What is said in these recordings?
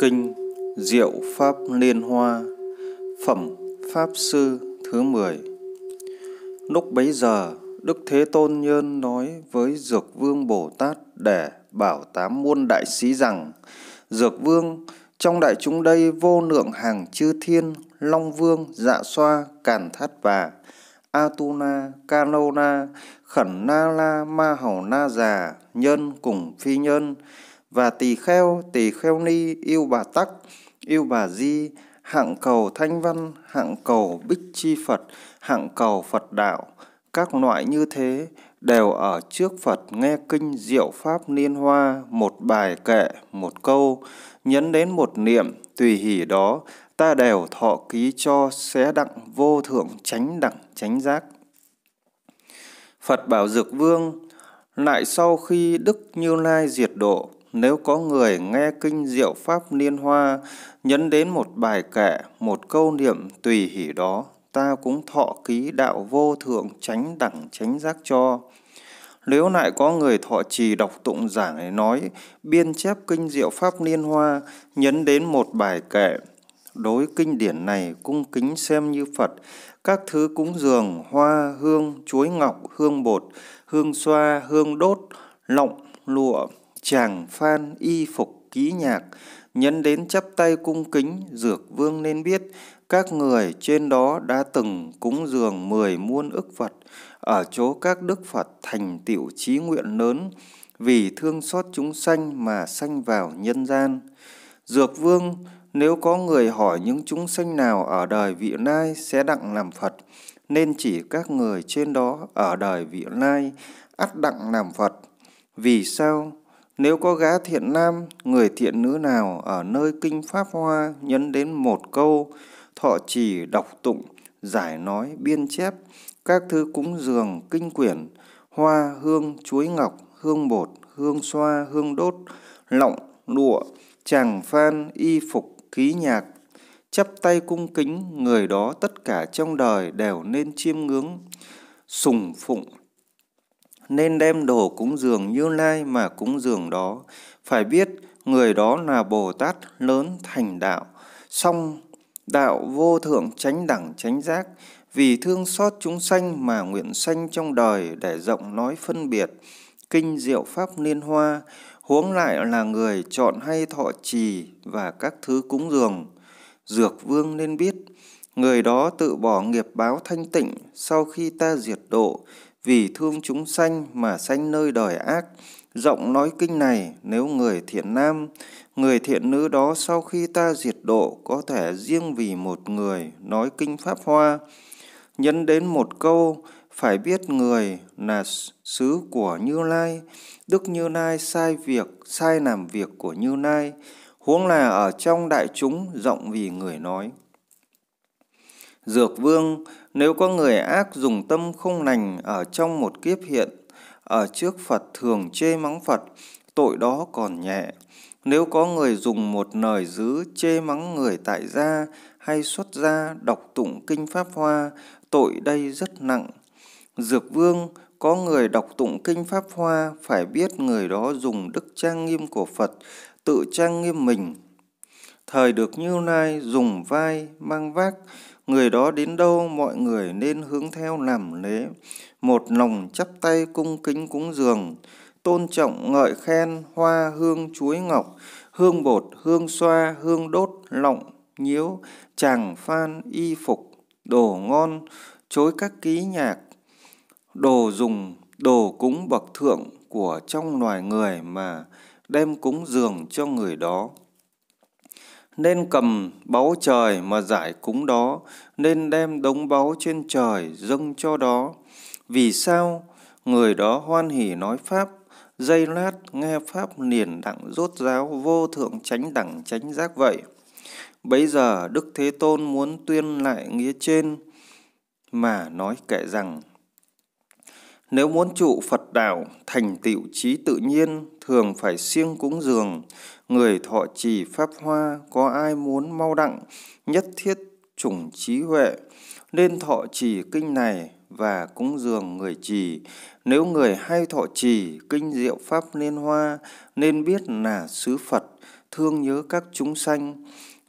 Kinh Diệu Pháp Liên Hoa Phẩm Pháp Sư thứ mười. Lúc bấy giờ, Đức Thế Tôn Nhân nói với Dược Vương Bồ Tát để bảo tám muôn đại sĩ rằng Dược Vương, trong đại chúng đây vô lượng hàng chư thiên, Long Vương, Dạ Xoa, Càn Thát Và, Atuna, Kanona, Khẩn Na La, Ma Hầu Na Già, Nhân cùng Phi Nhân, và tỳ kheo tỳ kheo ni yêu bà tắc yêu bà di hạng cầu thanh văn hạng cầu bích chi phật hạng cầu phật đạo các loại như thế đều ở trước Phật nghe kinh diệu pháp niên hoa, một bài kệ, một câu, nhấn đến một niệm, tùy hỷ đó, ta đều thọ ký cho xé đặng vô thượng tránh đẳng tránh giác. Phật bảo Dược Vương, lại sau khi Đức Như Lai diệt độ, nếu có người nghe kinh diệu pháp niên hoa, nhấn đến một bài kệ, một câu niệm tùy hỷ đó, ta cũng thọ ký đạo vô thượng tránh đẳng tránh giác cho. Nếu lại có người thọ trì đọc tụng giảng nói, biên chép kinh diệu pháp niên hoa, nhấn đến một bài kệ, đối kinh điển này cung kính xem như Phật, các thứ cúng dường, hoa, hương, chuối ngọc, hương bột, hương xoa, hương đốt, lọng, lụa, chàng phan y phục ký nhạc, nhân đến chắp tay cung kính, dược vương nên biết, các người trên đó đã từng cúng dường mười muôn ức Phật, ở chỗ các đức Phật thành tiểu trí nguyện lớn, vì thương xót chúng sanh mà sanh vào nhân gian. Dược vương, nếu có người hỏi những chúng sanh nào ở đời vị lai sẽ đặng làm Phật, nên chỉ các người trên đó ở đời vị lai ắt đặng làm Phật. Vì sao? Nếu có gã thiện nam, người thiện nữ nào ở nơi kinh pháp hoa nhấn đến một câu, thọ trì đọc tụng, giải nói biên chép, các thứ cúng dường, kinh quyển, hoa, hương, chuối ngọc, hương bột, hương xoa, hương đốt, lọng, lụa, chàng phan, y phục, ký nhạc, chắp tay cung kính, người đó tất cả trong đời đều nên chiêm ngưỡng, sùng phụng, nên đem đồ cúng dường như lai mà cúng dường đó. Phải biết người đó là Bồ Tát lớn thành đạo, song đạo vô thượng chánh đẳng chánh giác, vì thương xót chúng sanh mà nguyện sanh trong đời để rộng nói phân biệt, kinh diệu pháp liên hoa, huống lại là người chọn hay thọ trì và các thứ cúng dường. Dược vương nên biết, người đó tự bỏ nghiệp báo thanh tịnh sau khi ta diệt độ, vì thương chúng sanh mà sanh nơi đời ác. Rộng nói kinh này, nếu người thiện nam, người thiện nữ đó sau khi ta diệt độ có thể riêng vì một người nói kinh pháp hoa, nhấn đến một câu, phải biết người là sứ của Như Lai, Đức Như Lai sai việc, sai làm việc của Như Lai, huống là ở trong đại chúng rộng vì người nói. Dược vương, nếu có người ác dùng tâm không lành ở trong một kiếp hiện, ở trước Phật thường chê mắng Phật, tội đó còn nhẹ. Nếu có người dùng một lời dứ chê mắng người tại gia hay xuất gia đọc tụng kinh Pháp Hoa, tội đây rất nặng. Dược vương, có người đọc tụng kinh Pháp Hoa phải biết người đó dùng đức trang nghiêm của Phật, tự trang nghiêm mình. Thời được Như nay dùng vai, mang vác, người đó đến đâu mọi người nên hướng theo làm lễ một lòng chắp tay cung kính cúng dường tôn trọng ngợi khen hoa hương chuối ngọc hương bột hương xoa hương đốt lọng nhiễu chàng phan y phục đồ ngon chối các ký nhạc đồ dùng đồ cúng bậc thượng của trong loài người mà đem cúng dường cho người đó nên cầm báu trời mà giải cúng đó, nên đem đống báu trên trời dâng cho đó. Vì sao? Người đó hoan hỉ nói Pháp, dây lát nghe Pháp liền đặng rốt giáo vô thượng tránh đẳng tránh giác vậy. bây giờ Đức Thế Tôn muốn tuyên lại nghĩa trên mà nói kệ rằng Nếu muốn trụ Phật đạo thành tựu trí tự nhiên thường phải siêng cúng dường, người thọ trì pháp hoa có ai muốn mau đặng, nhất thiết chủng trí huệ, nên thọ trì kinh này và cúng dường người trì. Nếu người hay thọ trì kinh diệu pháp liên hoa, nên biết là sứ Phật, thương nhớ các chúng sanh,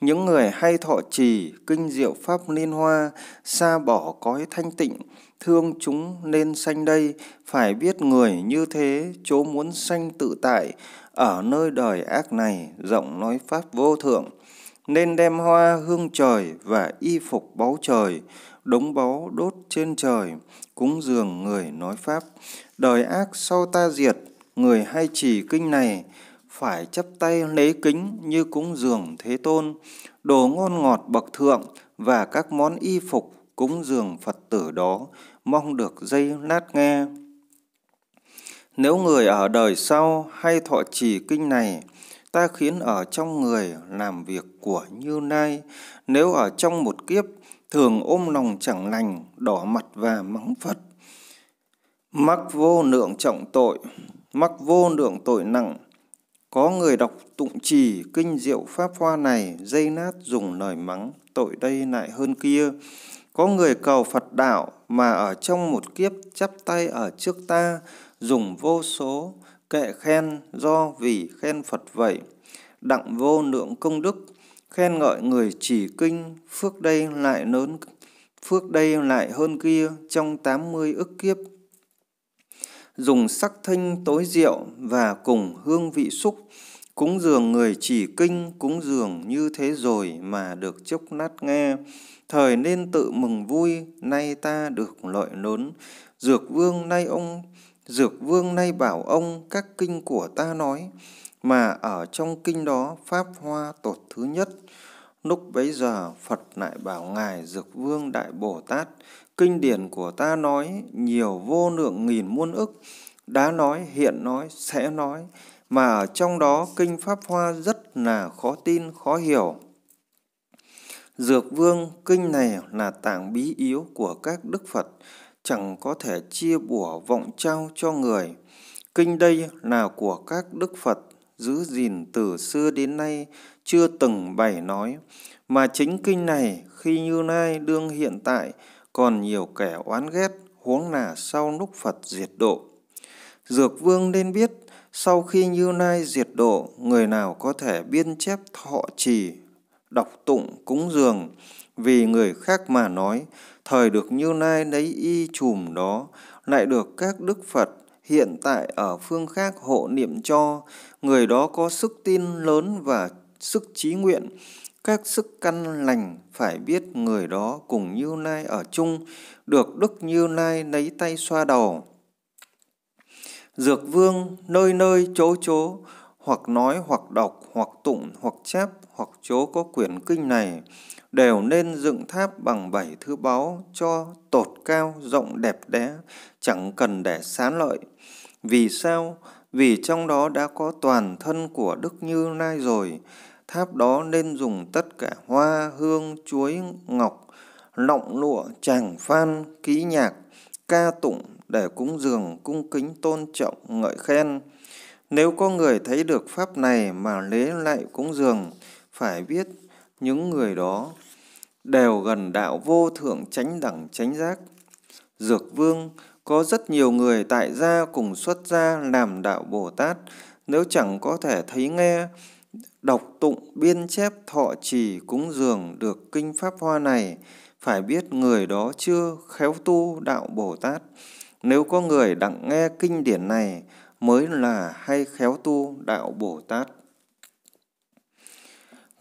những người hay thọ trì kinh diệu pháp liên hoa xa bỏ cõi thanh tịnh thương chúng nên sanh đây phải biết người như thế chố muốn sanh tự tại ở nơi đời ác này rộng nói pháp vô thượng nên đem hoa hương trời và y phục báu trời đống báu đốt trên trời cúng dường người nói pháp đời ác sau ta diệt người hay trì kinh này phải chấp tay lễ kính như cúng dường Thế Tôn, đồ ngon ngọt bậc thượng và các món y phục cúng dường Phật tử đó, mong được dây lát nghe. Nếu người ở đời sau hay thọ trì kinh này, ta khiến ở trong người làm việc của Như nay nếu ở trong một kiếp thường ôm lòng chẳng lành, đỏ mặt và mắng Phật. Mắc vô lượng trọng tội, mắc vô lượng tội nặng, có người đọc tụng trì kinh diệu pháp hoa này dây nát dùng lời mắng tội đây lại hơn kia. Có người cầu Phật đạo mà ở trong một kiếp chắp tay ở trước ta dùng vô số kệ khen do vì khen Phật vậy. Đặng vô lượng công đức khen ngợi người chỉ kinh phước đây lại lớn phước đây lại hơn kia trong 80 ức kiếp dùng sắc thanh tối diệu và cùng hương vị xúc, cúng dường người chỉ kinh, cúng dường như thế rồi mà được chốc nát nghe. Thời nên tự mừng vui, nay ta được lợi lớn. Dược vương nay ông, dược vương nay bảo ông các kinh của ta nói, mà ở trong kinh đó Pháp Hoa tột thứ nhất. Lúc bấy giờ Phật lại bảo Ngài Dược Vương Đại Bồ Tát, kinh điển của ta nói nhiều vô lượng nghìn muôn ức đã nói hiện nói sẽ nói mà ở trong đó kinh pháp hoa rất là khó tin khó hiểu dược vương kinh này là tạng bí yếu của các đức phật chẳng có thể chia bủa vọng trao cho người kinh đây là của các đức phật giữ gìn từ xưa đến nay chưa từng bày nói mà chính kinh này khi như nay đương hiện tại còn nhiều kẻ oán ghét huống là sau lúc Phật diệt độ. Dược vương nên biết, sau khi Như Lai diệt độ, người nào có thể biên chép thọ trì, đọc tụng, cúng dường, vì người khác mà nói, thời được Như Lai lấy y chùm đó, lại được các đức Phật hiện tại ở phương khác hộ niệm cho, người đó có sức tin lớn và sức trí nguyện, các sức căn lành phải biết người đó cùng Như Lai ở chung, được Đức Như Lai lấy tay xoa đầu. Dược vương nơi nơi chỗ chỗ, hoặc nói hoặc đọc, hoặc tụng, hoặc chép, hoặc chỗ có quyển kinh này, đều nên dựng tháp bằng bảy thứ báu cho tột cao, rộng đẹp đẽ, chẳng cần để sán lợi. Vì sao? Vì trong đó đã có toàn thân của Đức Như Lai rồi, tháp đó nên dùng tất cả hoa hương chuối ngọc lọng lụa tràng phan ký nhạc ca tụng để cúng dường cung kính tôn trọng ngợi khen nếu có người thấy được pháp này mà lễ lại cúng dường phải biết những người đó đều gần đạo vô thượng chánh đẳng chánh giác dược vương có rất nhiều người tại gia cùng xuất gia làm đạo bồ tát nếu chẳng có thể thấy nghe đọc tụng biên chép thọ trì cúng dường được kinh pháp hoa này phải biết người đó chưa khéo tu đạo bồ tát nếu có người đặng nghe kinh điển này mới là hay khéo tu đạo bồ tát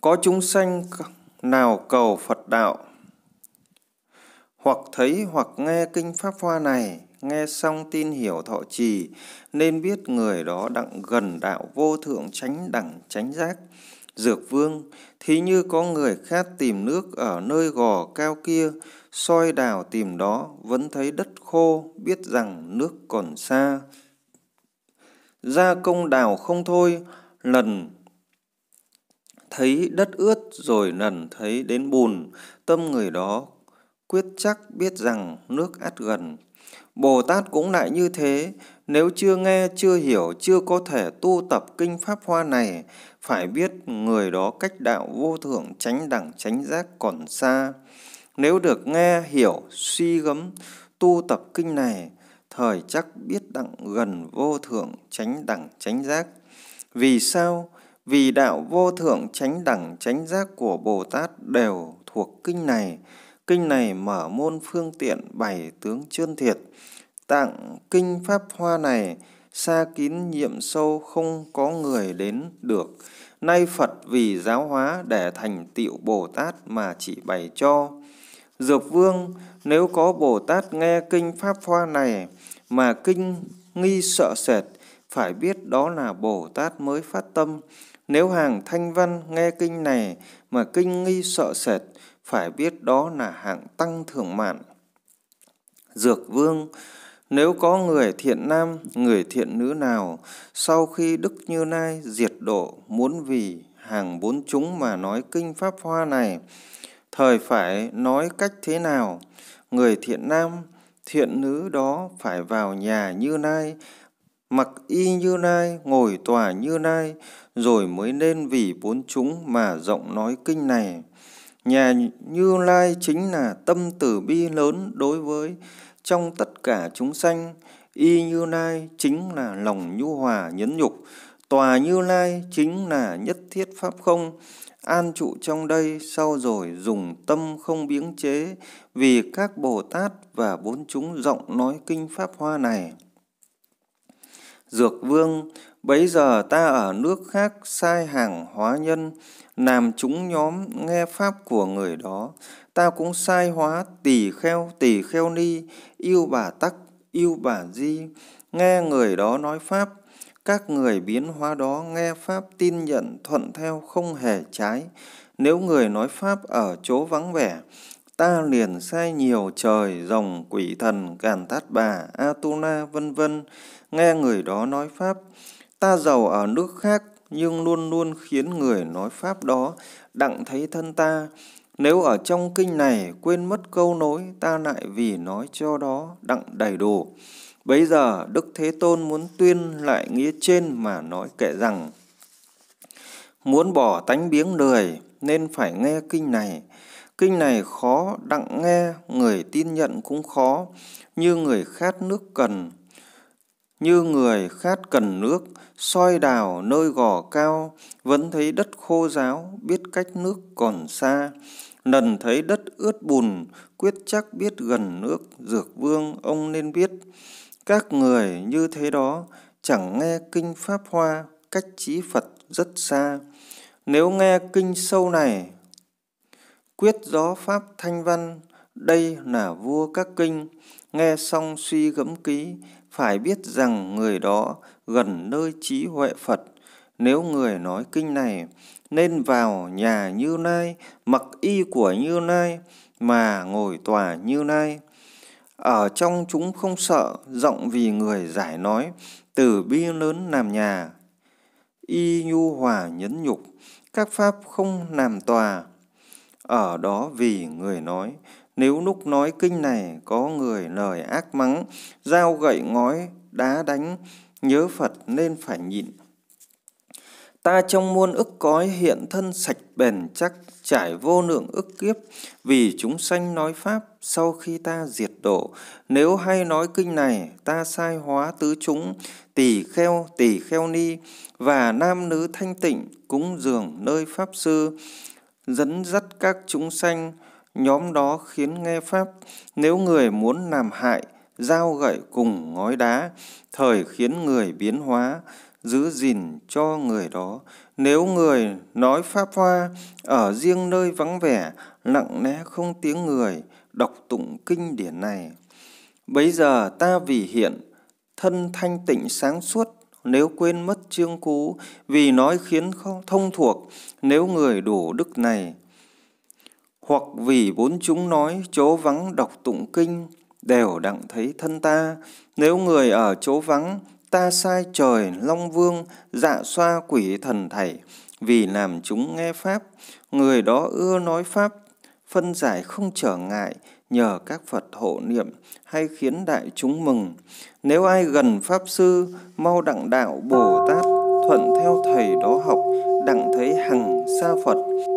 có chúng sanh nào cầu phật đạo hoặc thấy hoặc nghe kinh pháp hoa này nghe xong tin hiểu thọ trì nên biết người đó đặng gần đạo vô thượng tránh đẳng tránh giác dược vương thí như có người khát tìm nước ở nơi gò cao kia soi đào tìm đó vẫn thấy đất khô biết rằng nước còn xa ra công đào không thôi lần thấy đất ướt rồi lần thấy đến bùn tâm người đó quyết chắc biết rằng nước ắt gần Bồ Tát cũng lại như thế, nếu chưa nghe, chưa hiểu, chưa có thể tu tập kinh pháp hoa này, phải biết người đó cách đạo vô thượng tránh đẳng tránh giác còn xa. Nếu được nghe, hiểu, suy gấm, tu tập kinh này, thời chắc biết đặng gần vô thượng tránh đẳng tránh giác. Vì sao? Vì đạo vô thượng tránh đẳng tránh giác của Bồ Tát đều thuộc kinh này, Kinh này mở môn phương tiện bảy tướng chuyên thiệt. Tặng kinh pháp hoa này xa kín nhiệm sâu không có người đến được. Nay Phật vì giáo hóa để thành tiệu Bồ Tát mà chỉ bày cho. Dược vương nếu có Bồ Tát nghe kinh pháp hoa này mà kinh nghi sợ sệt phải biết đó là Bồ Tát mới phát tâm. Nếu hàng thanh văn nghe kinh này mà kinh nghi sợ sệt phải biết đó là hạng tăng thưởng mạn. Dược vương, nếu có người thiện nam, người thiện nữ nào, sau khi Đức Như Lai diệt độ muốn vì hàng bốn chúng mà nói kinh pháp hoa này, thời phải nói cách thế nào, người thiện nam, thiện nữ đó phải vào nhà Như Lai, mặc y Như Lai, ngồi tòa Như Lai, rồi mới nên vì bốn chúng mà rộng nói kinh này. Nhà Như Lai chính là tâm tử bi lớn đối với trong tất cả chúng sanh. Y Như Lai chính là lòng nhu hòa nhấn nhục. Tòa Như Lai chính là nhất thiết pháp không. An trụ trong đây sau rồi dùng tâm không biếng chế vì các Bồ Tát và bốn chúng rộng nói kinh pháp hoa này. Dược Vương, bấy giờ ta ở nước khác sai hàng hóa nhân, làm chúng nhóm nghe pháp của người đó. Ta cũng sai hóa tỳ kheo tỳ kheo ni, yêu bà tắc, yêu bà di, nghe người đó nói pháp. Các người biến hóa đó nghe pháp tin nhận thuận theo không hề trái. Nếu người nói pháp ở chỗ vắng vẻ, ta liền sai nhiều trời rồng quỷ thần càn tát bà atuna vân vân nghe người đó nói pháp ta giàu ở nước khác nhưng luôn luôn khiến người nói pháp đó đặng thấy thân ta. Nếu ở trong kinh này quên mất câu nối, ta lại vì nói cho đó đặng đầy đủ. Bấy giờ Đức Thế Tôn muốn tuyên lại nghĩa trên mà nói kệ rằng Muốn bỏ tánh biếng lười nên phải nghe kinh này. Kinh này khó đặng nghe, người tin nhận cũng khó, như người khát nước cần như người khát cần nước, soi đào nơi gò cao, vẫn thấy đất khô ráo, biết cách nước còn xa. lần thấy đất ướt bùn, quyết chắc biết gần nước, dược vương ông nên biết. Các người như thế đó, chẳng nghe kinh Pháp Hoa, cách trí Phật rất xa. Nếu nghe kinh sâu này, quyết gió Pháp Thanh Văn, đây là vua các kinh, nghe xong suy gẫm ký, phải biết rằng người đó gần nơi trí huệ Phật. Nếu người nói kinh này, nên vào nhà Như nay mặc y của Như nay mà ngồi tòa Như nay Ở trong chúng không sợ, rộng vì người giải nói, từ bi lớn làm nhà. Y nhu hòa nhấn nhục, các pháp không làm tòa. Ở đó vì người nói, nếu lúc nói kinh này có người lời ác mắng, dao gậy ngói, đá đánh, nhớ Phật nên phải nhịn. Ta trong muôn ức cói hiện thân sạch bền chắc, trải vô lượng ức kiếp, vì chúng sanh nói Pháp sau khi ta diệt độ. Nếu hay nói kinh này, ta sai hóa tứ chúng, tỳ kheo, tỳ kheo ni, và nam nữ thanh tịnh, cúng dường nơi Pháp Sư, dẫn dắt các chúng sanh, nhóm đó khiến nghe pháp nếu người muốn làm hại giao gậy cùng ngói đá thời khiến người biến hóa giữ gìn cho người đó nếu người nói pháp hoa ở riêng nơi vắng vẻ lặng lẽ không tiếng người đọc tụng kinh điển này bấy giờ ta vì hiện thân thanh tịnh sáng suốt nếu quên mất chương cú vì nói khiến không thông thuộc nếu người đủ đức này hoặc vì bốn chúng nói chỗ vắng đọc tụng kinh đều đặng thấy thân ta nếu người ở chỗ vắng ta sai trời long vương dạ xoa quỷ thần thầy vì làm chúng nghe pháp người đó ưa nói pháp phân giải không trở ngại nhờ các phật hộ niệm hay khiến đại chúng mừng nếu ai gần pháp sư mau đặng đạo bồ tát thuận theo thầy đó học đặng thấy hằng sa phật